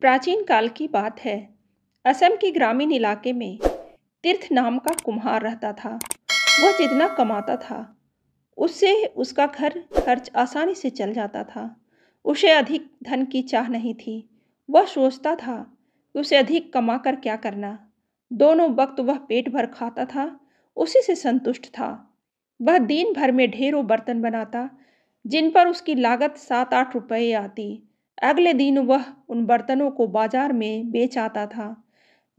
प्राचीन काल की बात है असम के ग्रामीण इलाके में तीर्थ नाम का कुम्हार रहता था वह जितना कमाता था उससे उसका घर खर्च आसानी से चल जाता था उसे अधिक धन की चाह नहीं थी वह सोचता था कि उसे अधिक कमा कर क्या करना दोनों वक्त वह पेट भर खाता था उसी से संतुष्ट था वह दिन भर में ढेरों बर्तन बनाता जिन पर उसकी लागत सात आठ रुपये आती अगले दिन वह उन बर्तनों को बाजार में बेच आता था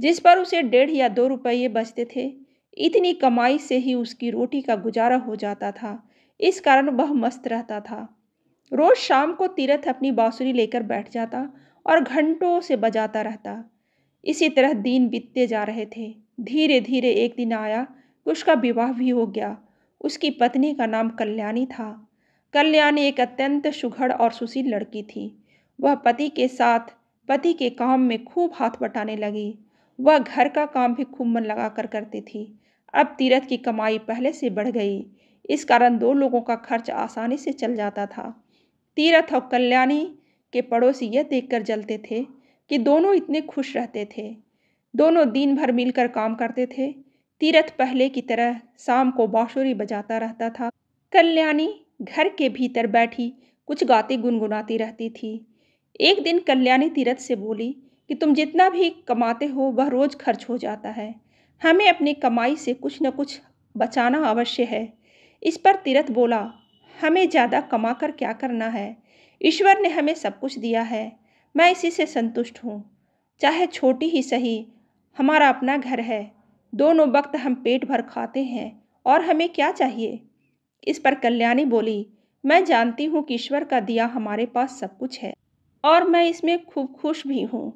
जिस पर उसे डेढ़ या दो रुपये बचते थे इतनी कमाई से ही उसकी रोटी का गुजारा हो जाता था इस कारण वह मस्त रहता था रोज़ शाम को तीरथ अपनी बाँसुरी लेकर बैठ जाता और घंटों से बजाता रहता इसी तरह दिन बीतते जा रहे थे धीरे धीरे एक दिन आया कि उसका विवाह भी हो गया उसकी पत्नी का नाम कल्याणी था कल्याणी एक अत्यंत सुघड़ और सुशील लड़की थी वह पति के साथ पति के काम में खूब हाथ बटाने लगी वह घर का काम भी खूब मन लगा कर करती थी अब तीरथ की कमाई पहले से बढ़ गई इस कारण दो लोगों का खर्च आसानी से चल जाता था तीरथ और कल्याणी के पड़ोसी यह देखकर जलते थे कि दोनों इतने खुश रहते थे दोनों दिन भर मिलकर काम करते थे तीरथ पहले की तरह शाम को बाँसुरी बजाता रहता था कल्याणी घर के भीतर बैठी कुछ गाती गुनगुनाती रहती थी एक दिन कल्याणी तीरथ से बोली कि तुम जितना भी कमाते हो वह रोज़ खर्च हो जाता है हमें अपनी कमाई से कुछ न कुछ बचाना अवश्य है इस पर तीरथ बोला हमें ज़्यादा कमा कर क्या करना है ईश्वर ने हमें सब कुछ दिया है मैं इसी से संतुष्ट हूँ चाहे छोटी ही सही हमारा अपना घर है दोनों वक्त हम पेट भर खाते हैं और हमें क्या चाहिए इस पर कल्याणी बोली मैं जानती हूँ कि ईश्वर का दिया हमारे पास सब कुछ है और मैं इसमें खूब खुश भी हूँ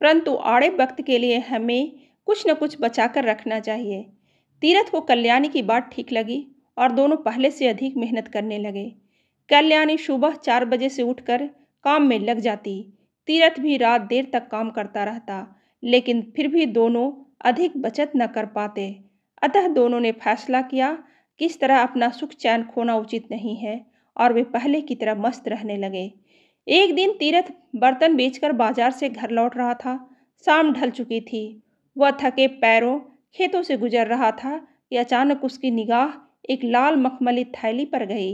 परंतु आड़े वक्त के लिए हमें कुछ न कुछ बचा कर रखना चाहिए तीरथ को कल्याणी की बात ठीक लगी और दोनों पहले से अधिक मेहनत करने लगे कल्याणी सुबह चार बजे से उठकर काम में लग जाती तीरथ भी रात देर तक काम करता रहता लेकिन फिर भी दोनों अधिक बचत न कर पाते अतः दोनों ने फैसला किया किस तरह अपना सुख चैन खोना उचित नहीं है और वे पहले की तरह मस्त रहने लगे एक दिन तीरथ बर्तन बेचकर बाजार से घर लौट रहा था शाम ढल चुकी थी वह थके पैरों खेतों से गुजर रहा था कि अचानक उसकी निगाह एक लाल मखमली थैली पर गई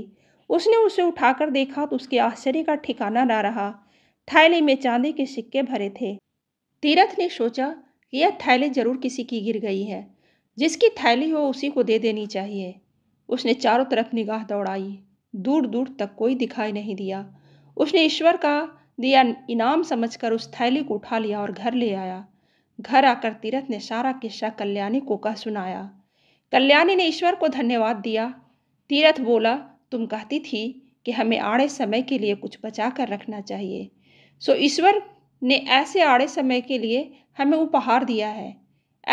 उसने उसे उठाकर देखा तो उसके आश्चर्य का ठिकाना ना रहा थैली में चांदी के सिक्के भरे थे तीरथ ने सोचा कि यह थैली जरूर किसी की गिर गई है जिसकी थैली हो उसी को दे देनी चाहिए उसने चारों तरफ निगाह दौड़ाई दूर दूर तक कोई दिखाई नहीं दिया उसने ईश्वर का दिया इनाम समझकर उस थैली को उठा लिया और घर ले आया घर आकर तीरथ ने सारा किस्सा कल्याणी को कह सुनाया कल्याणी ने ईश्वर को धन्यवाद दिया तीरथ बोला तुम कहती थी कि हमें आड़े समय के लिए कुछ बचा कर रखना चाहिए सो ईश्वर ने ऐसे आड़े समय के लिए हमें उपहार दिया है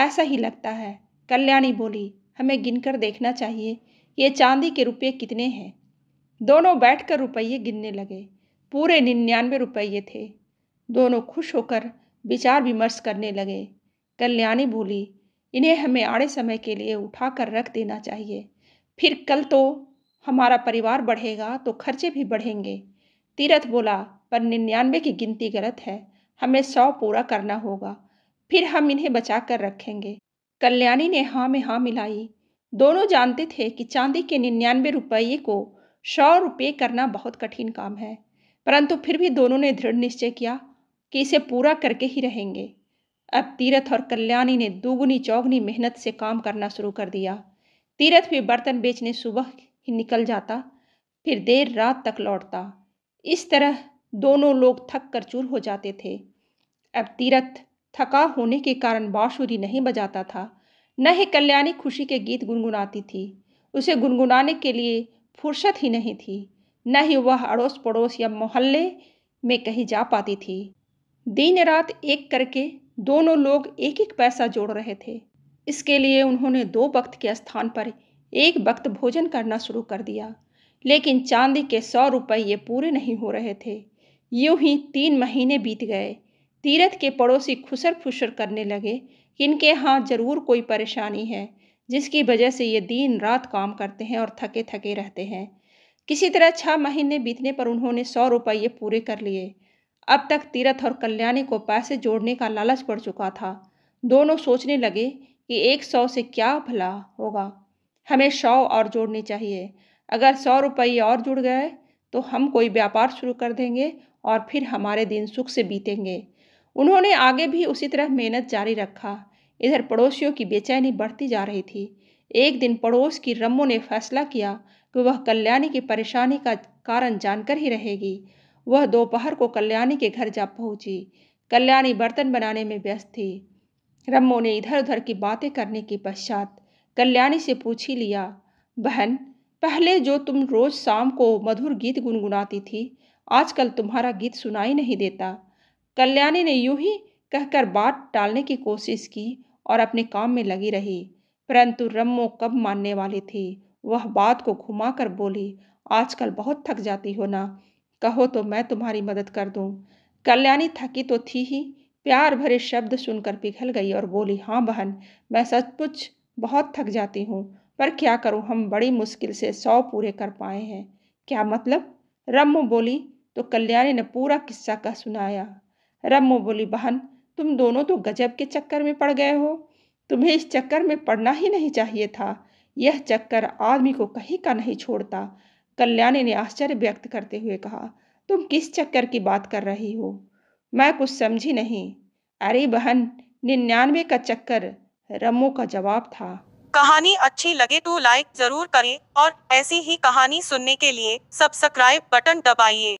ऐसा ही लगता है कल्याणी बोली हमें गिनकर देखना चाहिए ये चांदी के रुपये कितने हैं दोनों बैठकर रुपये गिनने लगे पूरे निन्यानवे रुपये थे दोनों खुश होकर विचार विमर्श करने लगे कल्याणी बोली इन्हें हमें आड़े समय के लिए उठा कर रख देना चाहिए फिर कल तो हमारा परिवार बढ़ेगा तो खर्चे भी बढ़ेंगे तीरथ बोला पर निन्यानवे की गिनती गलत है हमें सौ पूरा करना होगा फिर हम इन्हें बचा कर रखेंगे कल्याणी ने हाँ में हाँ मिलाई दोनों जानते थे कि चांदी के निन्यानवे रुपये को सौ रुपये करना बहुत कठिन काम है परंतु फिर भी दोनों ने दृढ़ निश्चय किया कि इसे पूरा करके ही रहेंगे अब तीरथ और कल्याणी ने दोगुनी चौगुनी मेहनत से काम करना शुरू कर दिया तीरथ भी बर्तन बेचने सुबह ही निकल जाता फिर देर रात तक लौटता इस तरह दोनों लोग थक कर चूर हो जाते थे अब तीरथ थका होने के कारण बाँसुरी नहीं बजाता था न ही कल्याणी खुशी के गीत गुनगुनाती थी उसे गुनगुनाने के लिए फुर्सत ही नहीं थी न ही वह अड़ोस पड़ोस या मोहल्ले में कहीं जा पाती थी दिन रात एक करके दोनों लोग एक एक पैसा जोड़ रहे थे इसके लिए उन्होंने दो वक्त के स्थान पर एक वक्त भोजन करना शुरू कर दिया लेकिन चांदी के सौ रुपये ये पूरे नहीं हो रहे थे यूं ही तीन महीने बीत गए तीरथ के पड़ोसी खुसर फुसर करने लगे कि इनके यहाँ ज़रूर कोई परेशानी है जिसकी वजह से ये दिन रात काम करते हैं और थके थके रहते हैं किसी तरह छः महीने बीतने पर उन्होंने सौ रुपये पूरे कर लिए अब तक तीरथ और कल्याणी को पैसे जोड़ने का लालच पड़ चुका था दोनों सोचने लगे कि एक सौ से क्या भला होगा हमें सौ और जोड़ने चाहिए अगर सौ रुपये और जुड़ गए तो हम कोई व्यापार शुरू कर देंगे और फिर हमारे दिन सुख से बीतेंगे उन्होंने आगे भी उसी तरह मेहनत जारी रखा इधर पड़ोसियों की बेचैनी बढ़ती जा रही थी एक दिन पड़ोस की रम्मो ने फैसला किया कि तो वह कल्याणी की परेशानी का कारण जानकर ही रहेगी वह दोपहर को कल्याणी के घर जा पहुंची कल्याणी बर्तन बनाने में व्यस्त थी रम्मो ने इधर उधर की बातें करने के पश्चात कल्याणी से पूछ ही लिया बहन पहले जो तुम रोज शाम को मधुर गीत गुनगुनाती थी आजकल तुम्हारा गीत सुनाई नहीं देता कल्याणी ने यूं ही कहकर बात टालने की कोशिश की और अपने काम में लगी रही परंतु रम्मो कब मानने वाली थी वह बात को घुमाकर बोली आजकल बहुत थक जाती हो ना कहो तो मैं तुम्हारी मदद कर दूँ कल्याणी थकी तो थी ही प्यार भरे शब्द सुनकर पिघल गई और बोली हाँ बहन मैं सचमुच बहुत थक जाती हूँ पर क्या करूँ हम बड़ी मुश्किल से सौ पूरे कर पाए हैं क्या मतलब रम्मो बोली तो कल्याणी ने पूरा किस्सा कह सुनाया रम्मो बोली बहन तुम दोनों तो गजब के चक्कर में पड़ गए हो तुम्हें इस चक्कर में पड़ना ही नहीं चाहिए था यह चक्कर आदमी को कहीं का नहीं छोड़ता कल्याणी ने आश्चर्य व्यक्त करते हुए कहा तुम किस चक्कर की बात कर रही हो मैं कुछ समझी नहीं अरे बहन निन्यानवे का चक्कर रमो का जवाब था कहानी अच्छी लगे तो लाइक जरूर करें और ऐसी ही कहानी सुनने के लिए सब्सक्राइब बटन दबाइए